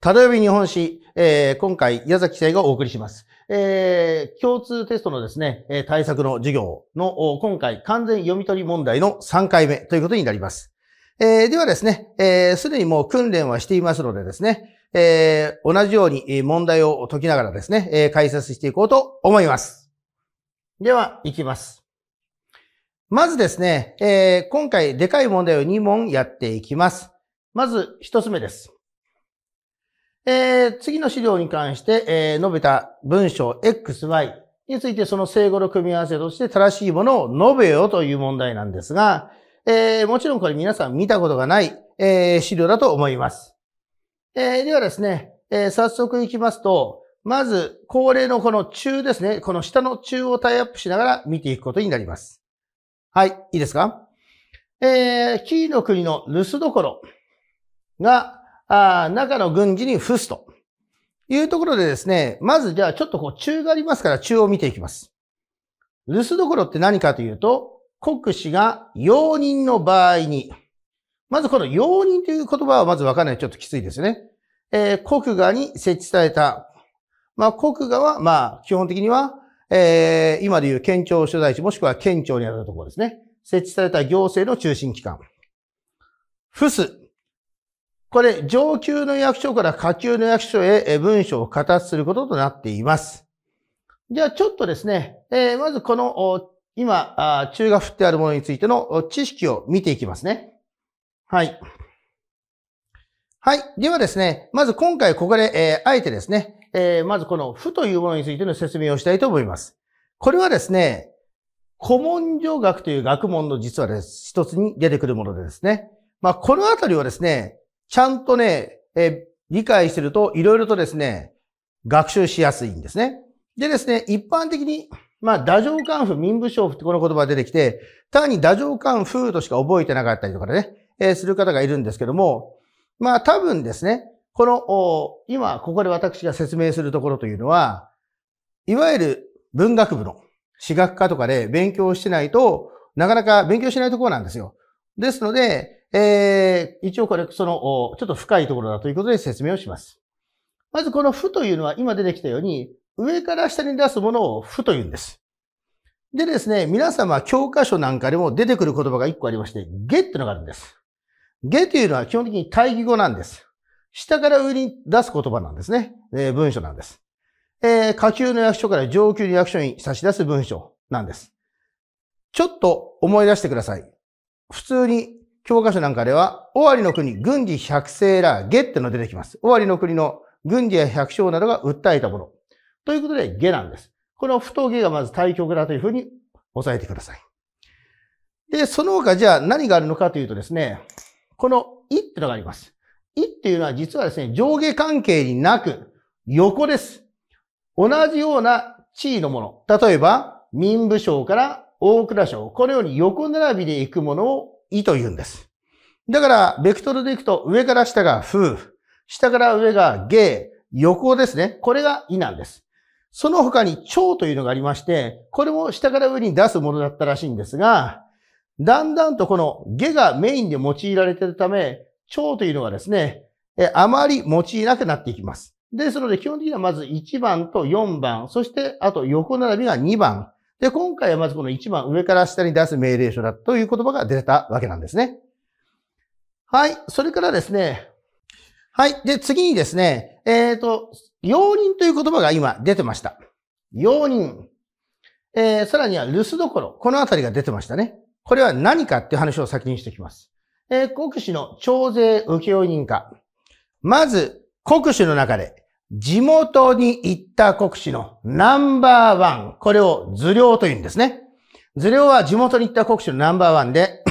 ただよび日本史、えー、今回、矢崎生がお送りします。えー、共通テストのですね、え対策の授業の、今回、完全読み取り問題の3回目ということになります。えー、ではですね、す、えー、で、にもう訓練はしていますのでですね、えー、同じように問題を解きながらですね、えー、解説していこうと思います。では、いきます。まずですね、えー、今回、でかい問題を2問やっていきます。まず、1つ目です。えー、次の資料に関して、えー、述べた文章 XY についてその正語の組み合わせとして正しいものを述べよという問題なんですが、えー、もちろんこれ皆さん見たことがない、えー、資料だと思います。えー、ではですね、えー、早速いきますと、まず恒例のこの中ですね、この下の中をタイアップしながら見ていくことになります。はい、いいですかえー、キーの国の留守どころが、あ中の軍事に付すというところでですね、まずじゃあちょっとこう中がありますから中を見ていきます。留守どころって何かというと、国司が容認の場合に、まずこの容認という言葉はまずわかんない。ちょっときついですね。えー、国画に設置された。まあ、国画は、まあ、基本的には、えー、今でいう県庁所在地、もしくは県庁にあるところですね。設置された行政の中心機関。フスこれ、上級の役所から下級の役所へ文章を形することとなっています。じゃあ、ちょっとですね、えー、まずこの、今、中が振ってあるものについての知識を見ていきますね。はい。はい。ではですね、まず今回ここで、えー、あえてですね、えー、まずこの負というものについての説明をしたいと思います。これはですね、古文書学という学問の実はです、一つに出てくるものでですね。まあ、このあたりはですね、ちゃんとね、え理解してると、いろいろとですね、学習しやすいんですね。でですね、一般的に、まあ、打上官府、民部省府ってこの言葉が出てきて、単に打上官府としか覚えてなかったりとかね、えー、する方がいるんですけども、まあ、多分ですね、この、今、ここで私が説明するところというのは、いわゆる文学部の私学科とかで勉強してないと、なかなか勉強しないところなんですよ。ですので、えー、一応これ、その、ちょっと深いところだということで説明をします。まずこの負というのは今出てきたように、上から下に出すものを負というんです。でですね、皆様教科書なんかでも出てくる言葉が一個ありまして、下っていうのがあるんです。下というのは基本的に対義語なんです。下から上に出す言葉なんですね。えー、文章なんです。えー、下級の役所から上級の役所に差し出す文章なんです。ちょっと思い出してください。普通に教科書なんかでは、尾張の国、軍事百姓ら、下っての出てきます。尾張の国の軍事や百姓などが訴えたもの。ということで、下なんです。この不当下がまず対局だというふうに押さえてください。で、その他じゃあ何があるのかというとですね、このいってのがあります。いっていうのは実はですね、上下関係になく横です。同じような地位のもの。例えば、民部省から大蔵省。このように横並びで行くものをいと言うんです。だから、ベクトルでいくと、上から下が風、下から上が芸、横ですね。これがいなんです。その他に蝶というのがありまして、これも下から上に出すものだったらしいんですが、だんだんとこの下がメインで用いられているため、蝶というのがですね、あまり用いなくなっていきます。ですので、基本的にはまず1番と4番、そしてあと横並びが2番。で、今回はまずこの1番上から下に出す命令書だという言葉が出たわけなんですね。はい。それからですね。はい。で、次にですね、えっ、ー、と、容認という言葉が今出てました。容認。えー、さらには留守どころ。このあたりが出てましたね。これは何かっていう話を先にしておきます。えー、国主の徴税請負人化。まず、国主の中で、地元に行った国士のナンバーワン。これを図量というんですね。図量は地元に行った国士のナンバーワンで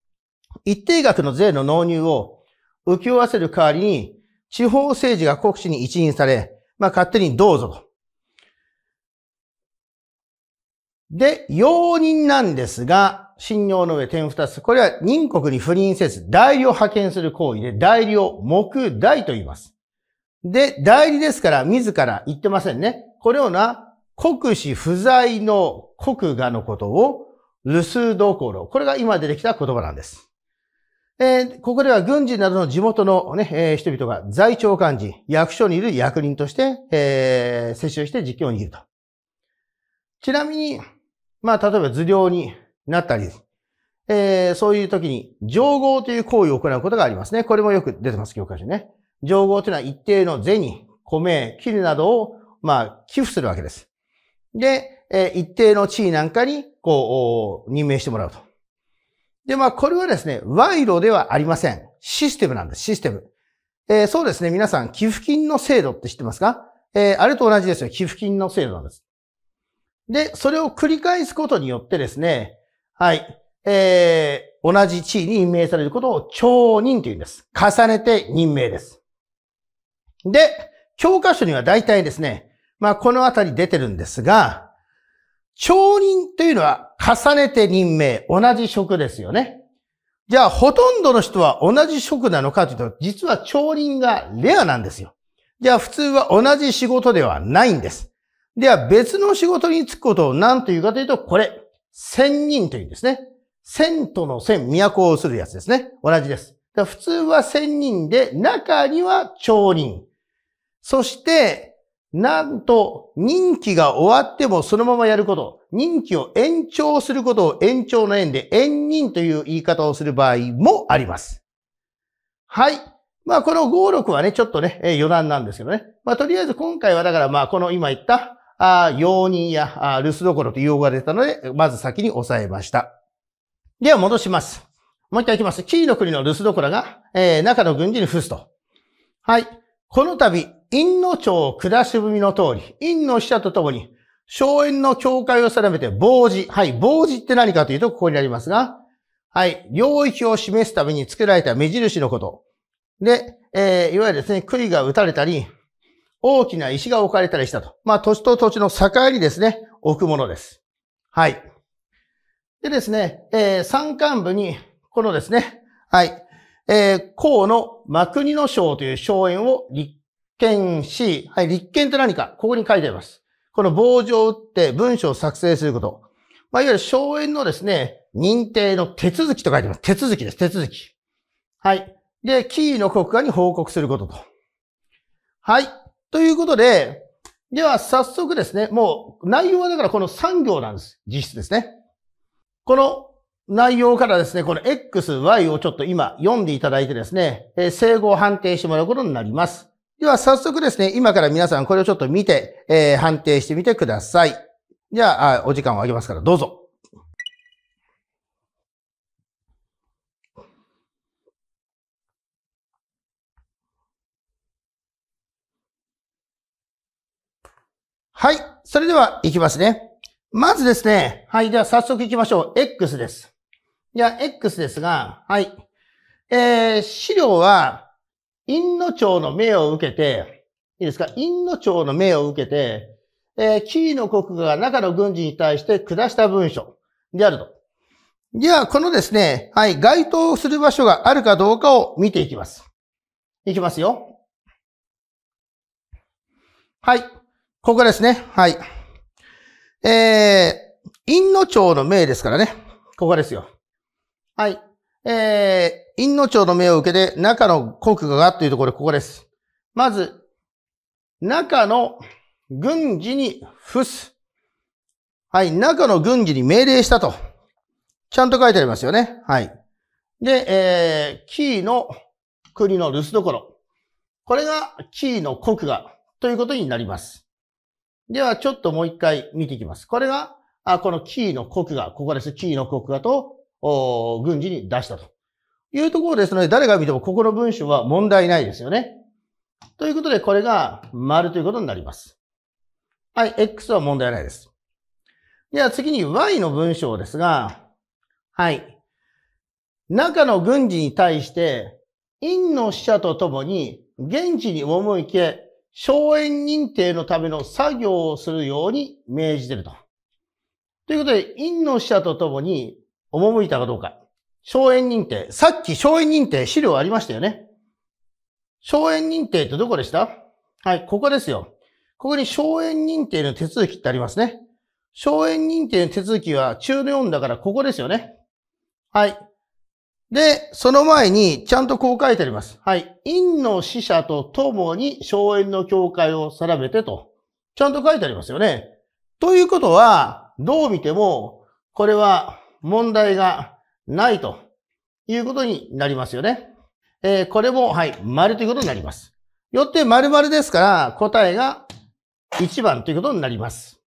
一定額の税の納入を請け負わせる代わりに、地方政治が国士に一任され、まあ勝手にどうぞと。で、容認なんですが、信用の上点二つ。これは任国に不倫せず、代理を派遣する行為で、代理を目代と言います。で、代理ですから自ら言ってませんね。このような国士不在の国画のことを留守どころ。これが今出てきた言葉なんです。えー、ここでは軍人などの地元のね、えー、人々が在庁幹事、役所にいる役人として、えー、接種して実況にいると。ちなみに、まあ、例えば図領になったり、えー、そういう時に、上合という行為を行うことがありますね。これもよく出てます、教科書ね。上合というのは一定の銭、米、絹などを、まあ、寄付するわけです。で、えー、一定の地位なんかに、こう、任命してもらうと。で、まあ、これはですね、賄賂ではありません。システムなんです、システム。えー、そうですね、皆さん、寄付金の制度って知ってますかえー、あれと同じですよ。寄付金の制度なんです。で、それを繰り返すことによってですね、はい、えー、同じ地位に任命されることを超任というんです。重ねて任命です。で、教科書には大体ですね、まあこのあたり出てるんですが、町人というのは重ねて任命、同じ職ですよね。じゃあほとんどの人は同じ職なのかというと、実は町人がレアなんですよ。じゃあ普通は同じ仕事ではないんです。では別の仕事に就くことを何というかというと、これ、仙人というんですね。仙との仙、都をするやつですね。同じです。普通は仙人で、中には町人。そして、なんと、任期が終わってもそのままやること。任期を延長することを延長の縁で延任という言い方をする場合もあります。はい。まあこの5、6はね、ちょっとね、えー、余談なんですけどね。まあとりあえず今回はだからまあこの今言った、ああ、容認やあ留守どころという用語が出たので、まず先に押さえました。では戻します。もう一回いきます。キーの国の留守どころが、えー、中の軍事に付すと。はい。この度、陰の町下し文の通り、陰の使者とともに、荘園の境界を定めて、傍寺。はい、傍寺って何かというと、ここにありますが、はい、領域を示すために作られた目印のこと。で、えー、いわゆるですね、杭が打たれたり、大きな石が置かれたりしたと。まあ、土地と土地の境にですね、置くものです。はい。でですね、えー、山間部に、このですね、はい、えー、甲の真国の章という荘園を立憲し、はい、立憲って何か、ここに書いてあります。この棒状を打って文書を作成すること。まあ、いわゆる荘園のですね、認定の手続きと書いてます。手続きです、手続き。はい。で、キーの国家に報告することと。はい。ということで、では早速ですね、もう内容はだからこの3行なんです。実質ですね。この内容からですね、この X、Y をちょっと今読んでいただいてですね、え整合を判定してもらうことになります。では早速ですね、今から皆さんこれをちょっと見て、えー、判定してみてください。じゃあ、お時間をあげますからどうぞ。はい。それではいきますね。まずですね。はい。では早速いきましょう。X です。じゃあ、X ですが、はい。えー、資料は、院の長の命を受けて、いいですか、院の長の命を受けて、えー、キーの国が中の軍事に対して下した文書であると。では、このですね、はい、該当する場所があるかどうかを見ていきます。いきますよ。はい。ここですね。はい。えー、院の長の命ですからね。ここですよ。はい。えー、陰の町の命を受けて、中の国家がというところ、ここです。まず、中の軍事に付す。はい、中の軍事に命令したと。ちゃんと書いてありますよね。はい。で、えー、キーの国の留守どころ。これがキーの国がということになります。では、ちょっともう一回見ていきます。これが、あこのキーの国が、ここです。キーの国がとを軍事に出したというところですので、誰が見てもここの文章は問題ないですよね。ということで、これが丸ということになります。はい、X は問題ないです。では次に Y の文章ですが、はい。中の軍事に対して、陰の使者とともに、現地に赴いて、荘園認定のための作業をするように命じていると。ということで、陰の使者とともに、赴いたかどうか。荘園認定。さっき荘園認定資料ありましたよね。荘園認定ってどこでしたはい、ここですよ。ここに荘園認定の手続きってありますね。荘園認定の手続きは中の4だからここですよね。はい。で、その前にちゃんとこう書いてあります。はい。陰の死者と共に荘園の境界を定めてと。ちゃんと書いてありますよね。ということは、どう見ても、これは問題がないということになりますよね。えー、これも、はい、丸ということになります。よって丸々ですから、答えが1番ということになります。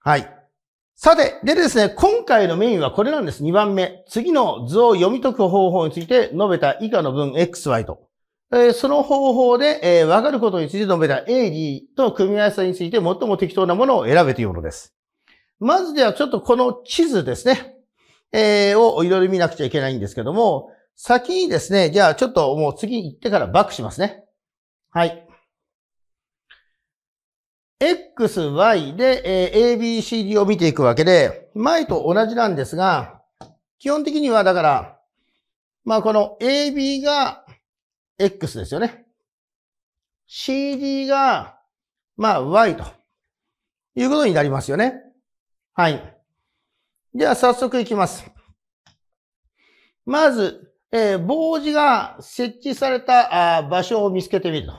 はい。さて、でですね、今回のメインはこれなんです。2番目。次の図を読み解く方法について述べた以下の文 XY と。えー、その方法で、えー、分かることについて述べた AD と組み合わせについて最も適当なものを選べというものです。まずではちょっとこの地図ですね、えー、をいろいろ見なくちゃいけないんですけども、先にですね、じゃあちょっともう次行ってからバックしますね。はい。X, Y で、えー、ABCD を見ていくわけで、前と同じなんですが、基本的にはだから、まあこの AB が X ですよね。CD が、まあ Y ということになりますよね。はい。じゃあ早速いきます。まず、えー、棒字が設置されたあ場所を見つけてみると。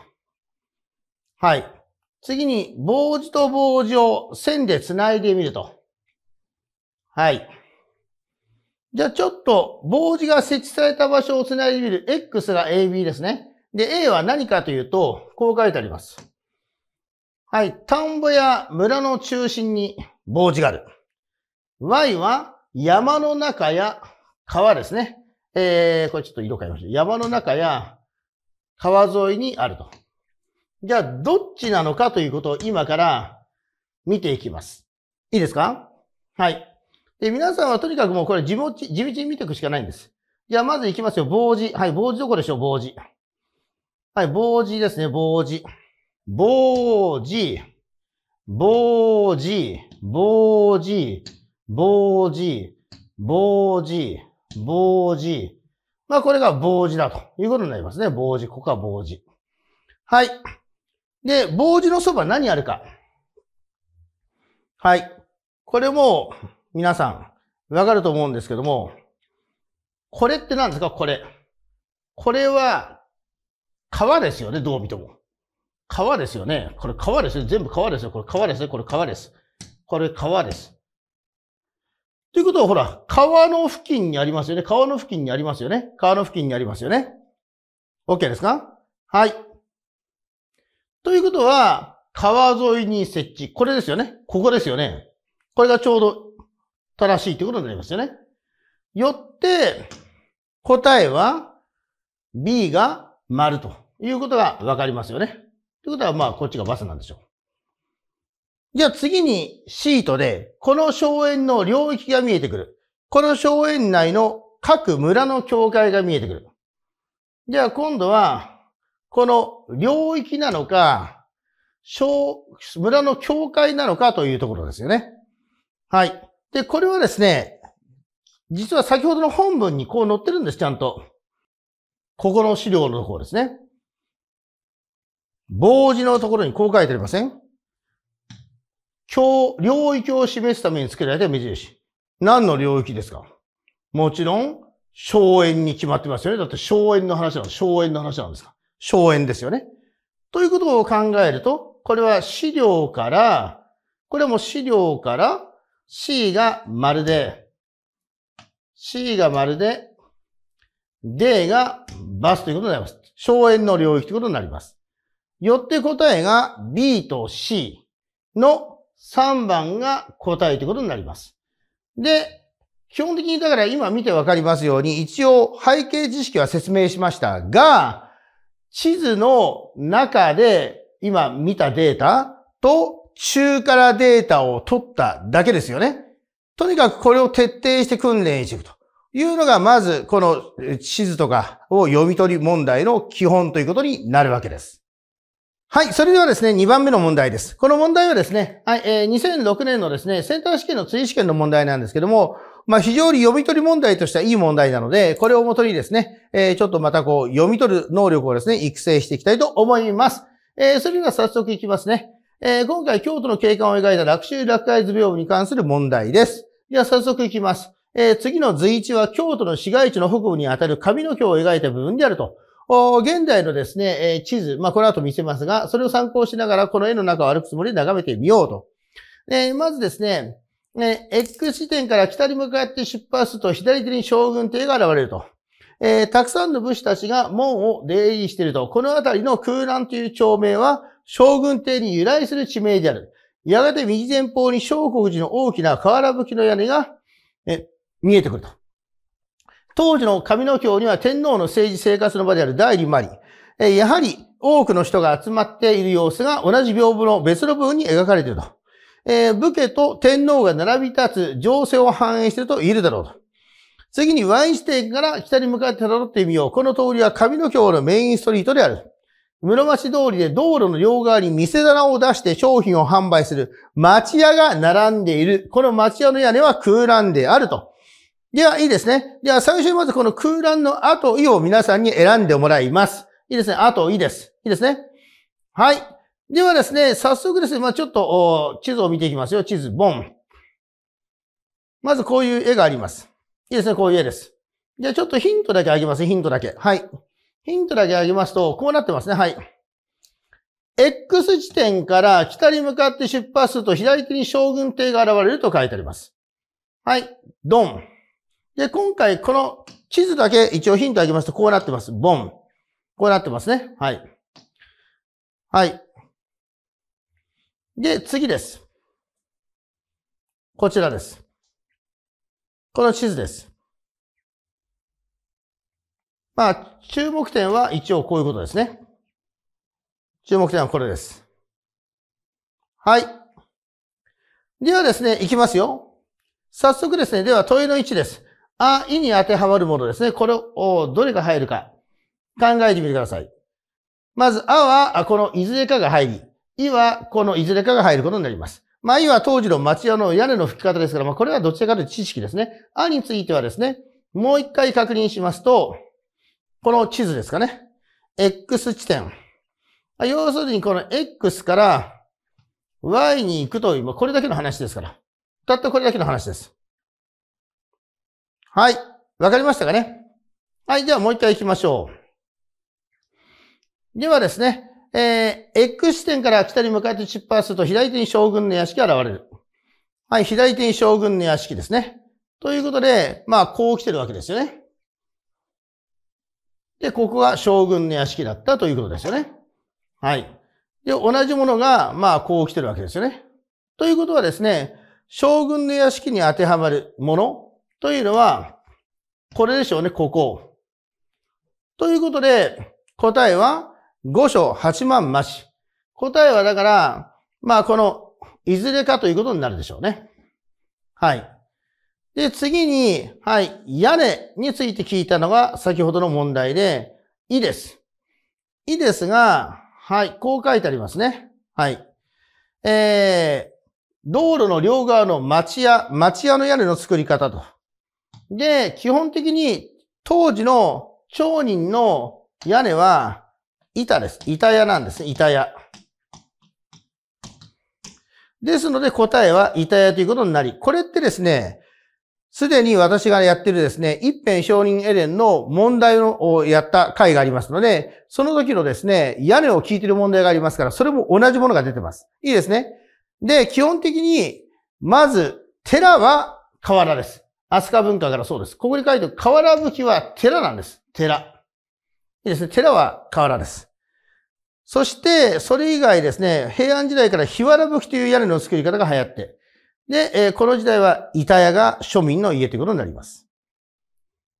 はい。次に、棒字と棒字を線で繋いでみると。はい。じゃあちょっと、棒字が設置された場所を繋いでみる。X が AB ですね。で、A は何かというと、こう書いてあります。はい。田んぼや村の中心に、棒ある。Y は山の中や川ですね。えー、これちょっと色変えましう。山の中や川沿いにあると。じゃあ、どっちなのかということを今から見ていきます。いいですかはい。で、皆さんはとにかくもうこれ地道、地道に見ていくしかないんです。じゃあ、まず行きますよ。棒字。はい、棒字どこでしょう棒字。はい、棒字ですね、棒字。棒字。棒字。防うじ、ぼうじ、防うじ、じ。まあ、これが防うじだということになりますね。防うじ、ここは防うじ。はい。で、防うじのそば何あるか。はい。これも、皆さん、わかると思うんですけども、これって何ですかこれ。これは、川ですよね、どう見ても。川ですよね。これ川ですよ。全部川ですよ。これ川ですね。これ川です。これ川です。ということは、ほら、川の付近にありますよね。川の付近にありますよね。川の付近にありますよね。OK ですかはい。ということは、川沿いに設置。これですよね。ここですよね。これがちょうど正しいということになりますよね。よって、答えは B が丸ということがわかりますよね。ということは、まあ、こっちがバスなんでしょう。じゃあ次にシートで、この荘園の領域が見えてくる。この荘園内の各村の境界が見えてくる。じゃあ今度は、この領域なのか、村の境界なのかというところですよね。はい。で、これはですね、実は先ほどの本文にこう載ってるんです、ちゃんと。ここの資料のところですね。帽字のところにこう書いてありません領域を示すためにつけられた目印。何の領域ですかもちろん、荘園に決まってますよね。だって荘園の話なの、荘園の話なんですか荘園ですよね。ということを考えると、これは資料から、これも資料から C が丸で、C が丸で、D がバスということになります。荘園の領域ということになります。よって答えが B と C の3番が答えということになります。で、基本的にだから今見てわかりますように、一応背景知識は説明しましたが、地図の中で今見たデータと中からデータを取っただけですよね。とにかくこれを徹底して訓練していくというのが、まずこの地図とかを読み取り問題の基本ということになるわけです。はい。それではですね、2番目の問題です。この問題はですね、はい、えー、2006年のですね、センター試験の追試験の問題なんですけども、まあ、非常に読み取り問題としてはいい問題なので、これをもとにですね、えー、ちょっとまたこう、読み取る能力をですね、育成していきたいと思います。えー、それでは早速いきますね。えー、今回、京都の景観を描いた楽州楽海図屏風に関する問題です。では、早速いきます。えー、次の随一は京都の市街地の北部にあたる上の京を描いた部分であると。現代のですね、地図、まあ、この後見せますが、それを参考しながら、この絵の中を歩くつもりで眺めてみようと。まずですね、X 地点から北に向かって出発すると、左手に将軍邸が現れると。えー、たくさんの武士たちが門を出入りしていると。この辺りの空欄という町名は、将軍邸に由来する地名である。やがて右前方に小国寺の大きな瓦葺きの屋根が、え、見えてくると。当時の上野京には天皇の政治生活の場である第理マリやはり多くの人が集まっている様子が同じ屏風の別の部分に描かれていると。えー、武家と天皇が並び立つ情勢を反映していると言えるだろうと。次にワインークから北に向かって辿ってみよう。この通りは上野京のメインストリートである。室町通りで道路の両側に店棚を出して商品を販売する町屋が並んでいる。この町屋の屋根は空欄であると。では、いいですね。では、最初にまずこの空欄の後、いを皆さんに選んでもらいます。いいですね。あといです。いいですね。はい。ではですね、早速ですね、まあ、ちょっと、地図を見ていきますよ。地図、ボン。まずこういう絵があります。いいですね、こういう絵です。じゃあちょっとヒントだけあげます。ヒントだけ。はい。ヒントだけあげますと、こうなってますね。はい。X 地点から北に向かって出発すると左手に将軍艇が現れると書いてあります。はい。ドン。で、今回この地図だけ一応ヒントあげますと、こうなってます。ボン。こうなってますね。はい。はい。で、次です。こちらです。この地図です。まあ、注目点は一応こういうことですね。注目点はこれです。はい。ではですね、いきますよ。早速ですね、では問いの1です。あ、いに当てはまるものですね。これを、どれが入るか、考えてみてください。まず、あは、このいずれかが入り、いは、このいずれかが入ることになります。まあ、いは当時の町屋の屋根の吹き方ですから、まあ、これはどちらかというと知識ですね。あについてはですね、もう一回確認しますと、この地図ですかね。X 地点。要するに、この X から Y に行くという、これだけの話ですから。たったこれだけの話です。はい。わかりましたかねはい。ではもう一回行きましょう。ではですね、えー、X 地点から北に向かって出発すると左手に将軍の屋敷が現れる。はい。左手に将軍の屋敷ですね。ということで、まあ、こう来てるわけですよね。で、ここが将軍の屋敷だったということですよね。はい。で、同じものが、まあ、こう来てるわけですよね。ということはですね、将軍の屋敷に当てはまるものというのは、これでしょうね、ここ。ということで、答えは5章8万増し。答えはだから、まあこの、いずれかということになるでしょうね。はい。で、次に、はい、屋根について聞いたのが先ほどの問題で、いです。いですが、はい、こう書いてありますね。はい。えー、道路の両側の町屋、町屋の屋根の作り方と。で、基本的に当時の町人の屋根は板です。板屋なんですね。板屋。ですので答えは板屋ということになり、これってですね、すでに私がやってるですね、一辺承認エレンの問題をやった回がありますので、その時のですね、屋根を聞いてる問題がありますから、それも同じものが出てます。いいですね。で、基本的に、まず、寺は河原です。飛鳥文化からそうです。こ国立街道、河原吹きは寺なんです。寺。いいですね。寺は河原です。そして、それ以外ですね、平安時代から日原吹きという屋根の作り方が流行って、で、えこの時代は板屋が庶民の家ということになります。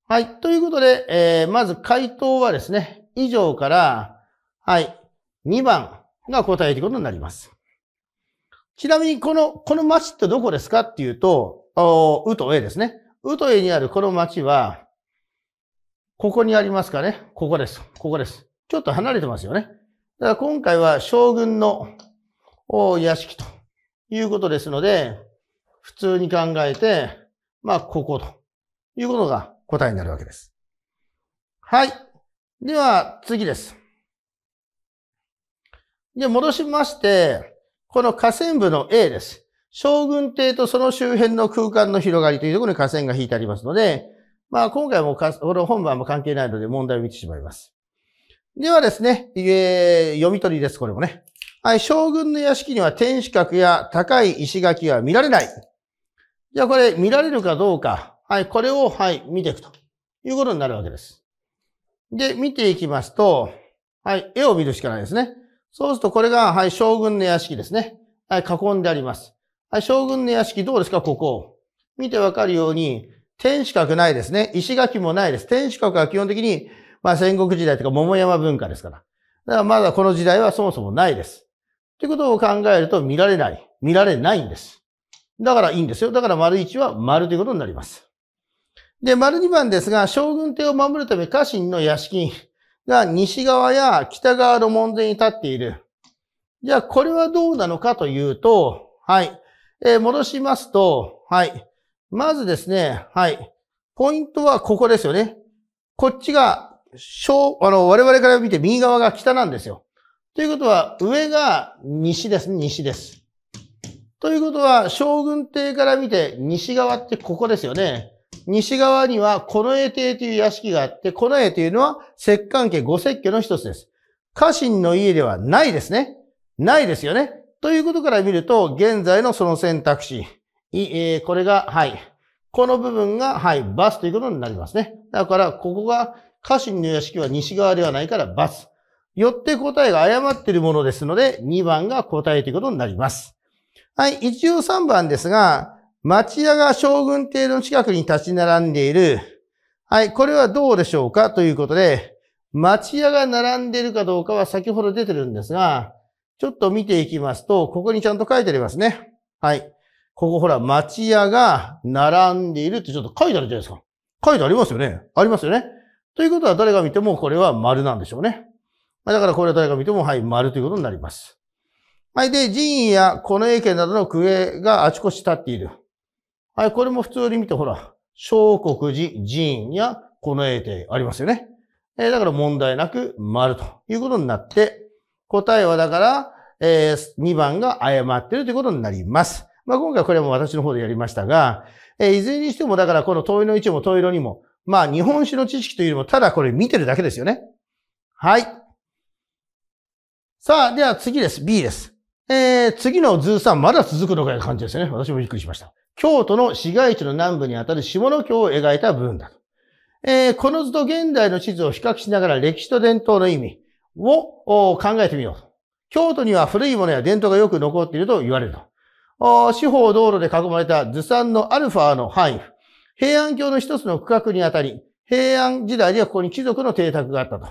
はい。ということで、えー、まず回答はですね、以上から、はい、2番が答えということになります。ちなみに、この、この町ってどこですかっていうと、おうとえですね。ウトエにあるこの町は、ここにありますかね。ここです。ここです。ちょっと離れてますよね。だから今回は将軍の屋敷ということですので、普通に考えて、まあ、ここということが答えになるわけです。はい。では、次です。で、戻しまして、この河川部の A です。将軍邸とその周辺の空間の広がりというところに河川が引いてありますので、まあ今回もこの本番も関係ないので問題を見てしまいます。ではですね、えー、読み取りです、これもね。はい、将軍の屋敷には天守閣や高い石垣は見られない。じゃあこれ見られるかどうか。はい、これを、はい、見ていくということになるわけです。で、見ていきますと、はい、絵を見るしかないですね。そうするとこれが、はい、将軍の屋敷ですね。はい、囲んであります。はい、将軍の屋敷どうですかここ。見てわかるように、天守閣ないですね。石垣もないです。天守閣は基本的に、まあ戦国時代とか桃山文化ですから。だからまだこの時代はそもそもないです。ということを考えると見られない。見られないんです。だからいいんですよ。だから丸1は丸ということになります。で、丸2番ですが、将軍邸を守るため家臣の屋敷が西側や北側の門前に立っている。じゃあ、これはどうなのかというと、はい。えー、戻しますと、はい。まずですね、はい。ポイントはここですよね。こっちが、小、あの、我々から見て右側が北なんですよ。ということは、上が西ですね、西です。ということは、将軍邸から見て西側ってここですよね。西側には、近衛邸という屋敷があって、近衛というのは、摂関家五説家の一つです。家臣の家ではないですね。ないですよね。ということから見ると、現在のその選択肢、えこれが、はい。この部分が、はい、バスということになりますね。だから、ここが、家臣の屋敷は西側ではないからバス。よって答えが誤っているものですので、2番が答えということになります。はい、一応3番ですが、町屋が将軍邸の近くに立ち並んでいる。はい、これはどうでしょうかということで、町屋が並んでいるかどうかは先ほど出てるんですが、ちょっと見ていきますと、ここにちゃんと書いてありますね。はい。ここほら、町屋が並んでいるってちょっと書いてあるじゃないですか。書いてありますよね。ありますよね。ということは誰が見てもこれは丸なんでしょうね。だからこれは誰が見ても、はい、丸ということになります。はい。で、寺院やこの英などの区営があちこち立っている。はい。これも普通に見て、ほら、小国寺、寺院やこの英ありますよね。えだから問題なく丸ということになって答えはだから、えー、2番が誤ってるということになります。まあ、今回これも私の方でやりましたが、えー、いずれにしてもだからこの問いの位置も問い色にも、まあ、日本史の知識というよりも、ただこれ見てるだけですよね。はい。さあ、では次です。B です。えー、次の図3、まだ続くのかいう感じですよね。私もびっくりしました。京都の市街地の南部にあたる下の京を描いた部分だと。えー、この図と現代の地図を比較しながら歴史と伝統の意味、を考えてみよう京都には古いものや伝統がよく残っていると言われると。四方道路で囲まれた図山のアルファの範囲。平安京の一つの区画にあたり、平安時代にはここに貴族の邸宅があったと。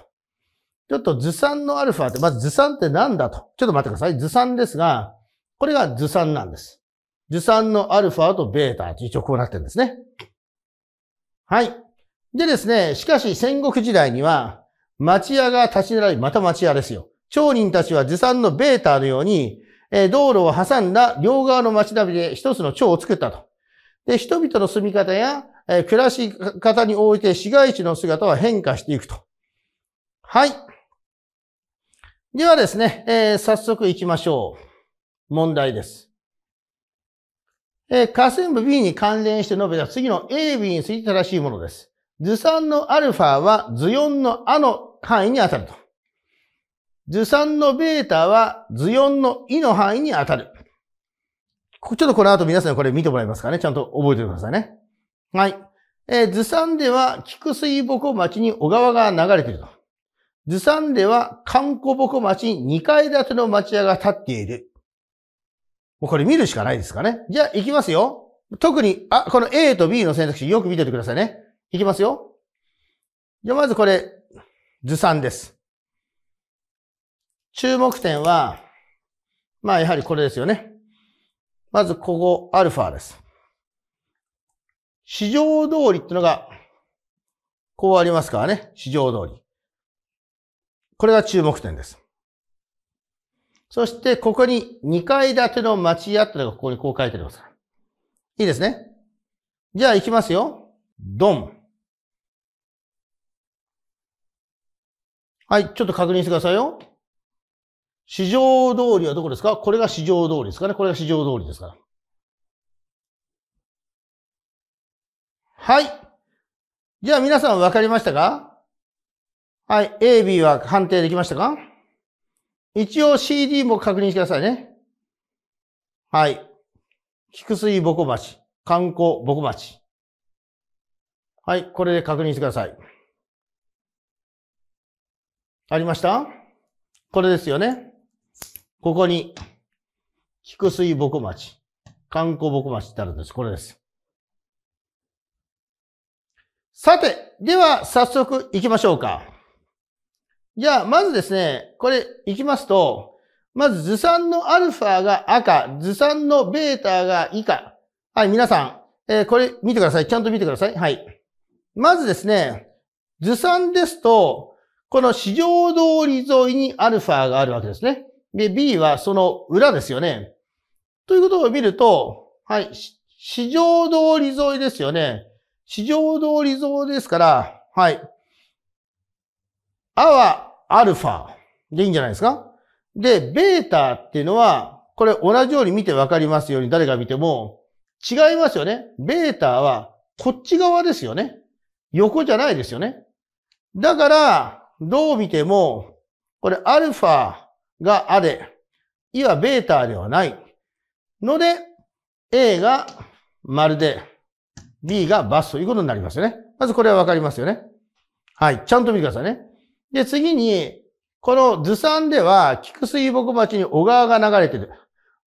ちょっと図山のアルファって、まずずさんって何だと。ちょっと待ってください。ずさんですが、これがずさんなんです。図山のアルファとベータ一応こうなってるんですね。はい。でですね、しかし戦国時代には、町屋が立ち並び、また町屋ですよ。町人たちは持参のベータのように、え道路を挟んだ両側の町並みで一つの町を作ったと。で、人々の住み方や、え暮らし方に応じて市街地の姿は変化していくと。はい。ではですね、えー、早速行きましょう。問題です。えー、河川部 B に関連して述べた次の A、B について正しいものです。受酸のアルファは図4のあの範囲に当たると。受酸のベータは図4のイの範囲に当たる。ちょっとこの後皆さんこれ見てもらえますかねちゃんと覚えててくださいね。はい。えー、図産では菊水木町に小川が流れていると。図産では観光木町に2階建ての町屋が建っている。もうこれ見るしかないですかね。じゃあ行きますよ。特に、あ、この A と B の選択肢よく見ててくださいね。いきますよ。じゃ、まずこれ、図んです。注目点は、まあ、やはりこれですよね。まず、ここ、アルファです。市場通りってのが、こうありますからね。市場通り。これが注目点です。そして、ここに2階建ての町屋ってのがここにこう書いてあります。いいですね。じゃあ行きますよ。ドン。はい、ちょっと確認してくださいよ。市場通りはどこですかこれが市場通りですかねこれが市場通りですから。はい。じゃあ皆さん分かりましたかはい。A、B は判定できましたか一応 CD も確認してくださいね。はい。菊水ぼこ町、観光ぼこ町。はい。これで確認してください。ありましたこれですよね。ここに、菊水木町、観光木町ってあるんです。これです。さて、では早速行きましょうか。じゃあ、まずですね、これ行きますと、まず図算のアルファが赤、図算のベータが以下。はい、皆さん、えー、これ見てください。ちゃんと見てください。はい。まずですね、図算ですと、この市場通り沿いにアルファがあるわけですね。で、B はその裏ですよね。ということを見ると、はい、市場通り沿いですよね。市場通り沿いですから、はい。A はアルファでいいんじゃないですかで、ベータっていうのは、これ同じように見てわかりますように誰が見ても違いますよね。ベータはこっち側ですよね。横じゃないですよね。だから、どう見ても、これアルファがアで、いはベータではない。ので、A が丸で、B がバスということになりますよね。まずこれはわかりますよね。はい。ちゃんと見てくださいね。で、次に、この図3では、菊水木町に小川が流れてる。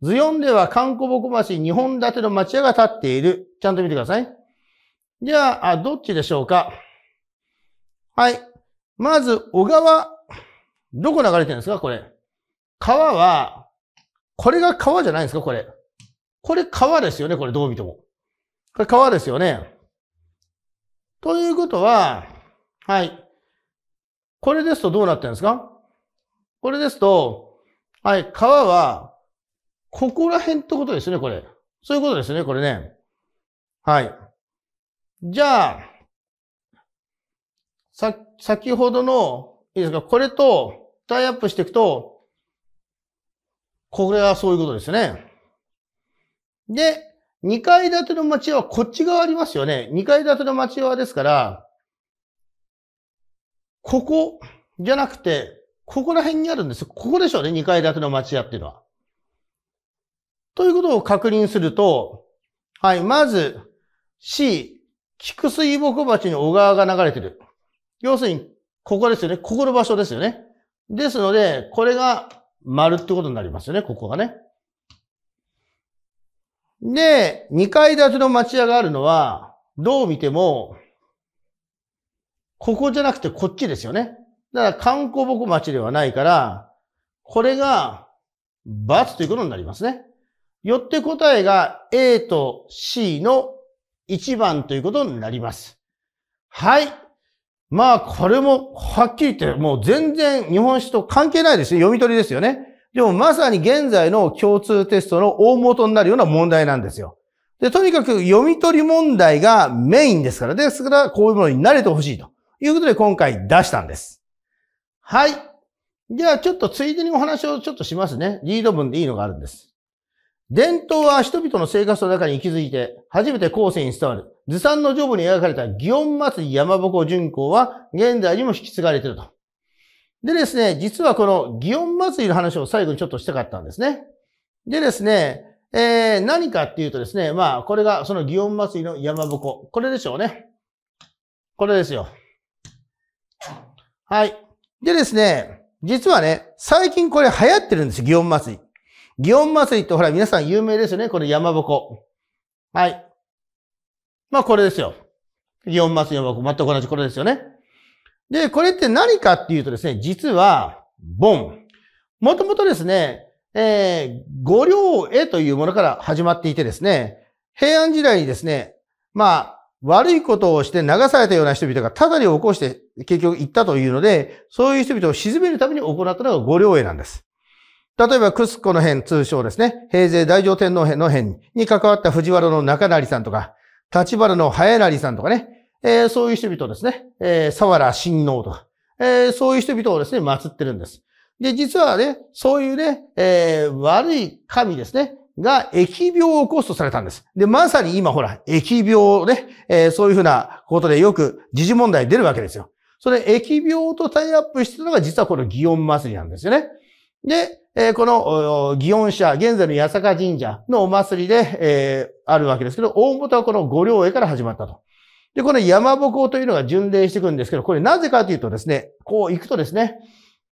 図4では、観光木町に2本立ての町屋が立っている。ちゃんと見てください。じゃあどっちでしょうかはい。まず、小川、どこ流れてるんですかこれ。川は、これが川じゃないんですかこれ。これ川ですよねこれどう見ても。これ川ですよね。ということは、はい。これですとどうなってるんですかこれですと、はい、川は、ここら辺ってことですね、これ。そういうことですね、これね。はい。じゃあ、さ、先ほどの、いいですか、これとタイアップしていくと、これはそういうことですね。で、2階建ての町はこっち側ありますよね。2階建ての町はですから、ここじゃなくて、ここら辺にあるんです。ここでしょうね。2階建ての町屋っていうのは。ということを確認すると、はい、まず C、菊水木鉢に小川が流れてる。要するに、ここですよね。ここの場所ですよね。ですので、これが丸ってことになりますよね。ここがね。で、2階建ての町屋があるのは、どう見ても、ここじゃなくてこっちですよね。だから観光牧町ではないから、これが×ということになりますね。よって答えが A と C の1番ということになります。はい。まあ、これも、はっきり言って、もう全然日本史と関係ないですよ。読み取りですよね。でもまさに現在の共通テストの大元になるような問題なんですよ。で、とにかく読み取り問題がメインですから、ですから、こういうものに慣れてほしいということで今回出したんです。はい。じゃあ、ちょっとついでにお話をちょっとしますね。リード文でいいのがあるんです。伝統は人々の生活の中に息づいて、初めて後世に伝わる。ずさんの上部に描かれた祇園祭山鉾巡行は、現代にも引き継がれていると。でですね、実はこの祇園祭の話を最後にちょっとしたかったんですね。でですね、えー、何かっていうとですね、まあ、これがその祇園祭の山鉾。これでしょうね。これですよ。はい。でですね、実はね、最近これ流行ってるんです祇園祭。祇園祭ってほら、皆さん有名ですよね。これ山鉾。はい。まあこれですよ。祇園祭山鉾。全く同じこれですよね。で、これって何かっていうとですね、実は、盆。もともとですね、えー、五両絵というものから始まっていてですね、平安時代にですね、まあ、悪いことをして流されたような人々がただに起こして結局行ったというので、そういう人々を沈めるために行ったのが五両絵なんです。例えば、クスコの辺、通称ですね、平成大乗天皇辺の辺に関わった藤原の中成さんとか、立原の早成さんとかね、えー、そういう人々ですね、えー、沢良親王とか、えー、そういう人々をですね、祀ってるんです。で、実はね、そういうね、えー、悪い神ですね、が疫病を起こすとされたんです。で、まさに今ほら、疫病ね、えー、そういうふうなことでよく時事問題出るわけですよ。それ、疫病とタイアップしてたのが実はこの祇園祭りなんですよね。で、えこの、祇園社、現在の八坂神社のお祭りで、えあるわけですけど、大元はこの五両絵から始まったと。で、この山ぼこというのが巡礼していくんですけど、これなぜかというとですね、こう行くとですね、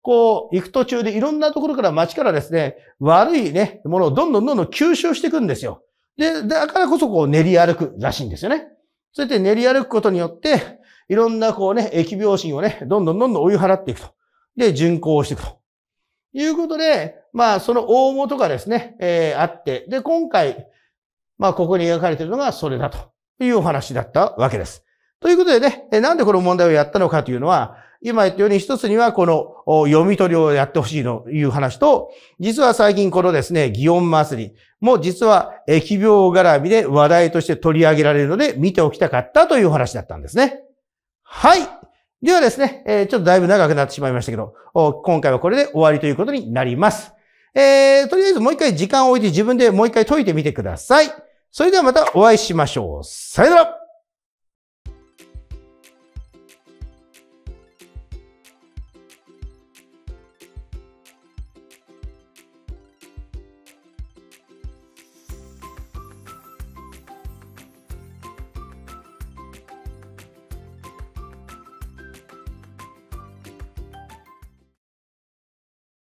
こう行く途中でいろんなところから街からですね、悪いね、ものをどんどんどんどん吸収していくんですよ。で、だからこそこう練り歩くらしいんですよね。そうやって練り歩くことによって、いろんなこうね、疫病神をね、どんどんどんどん追い払っていくと。で、巡行していくと。いうことで、まあ、その大元がですね、えー、あって、で、今回、まあ、ここに描かれているのがそれだというお話だったわけです。ということでね、なんでこの問題をやったのかというのは、今言ったように一つにはこの読み取りをやってほしいという話と、実は最近このですね、祇園祭りも実は疫病絡みで話題として取り上げられるので見ておきたかったという話だったんですね。はい。ではですね、えちょっとだいぶ長くなってしまいましたけど、今回はこれで終わりということになります。えー、とりあえずもう一回時間を置いて自分でもう一回解いてみてください。それではまたお会いしましょう。さよなら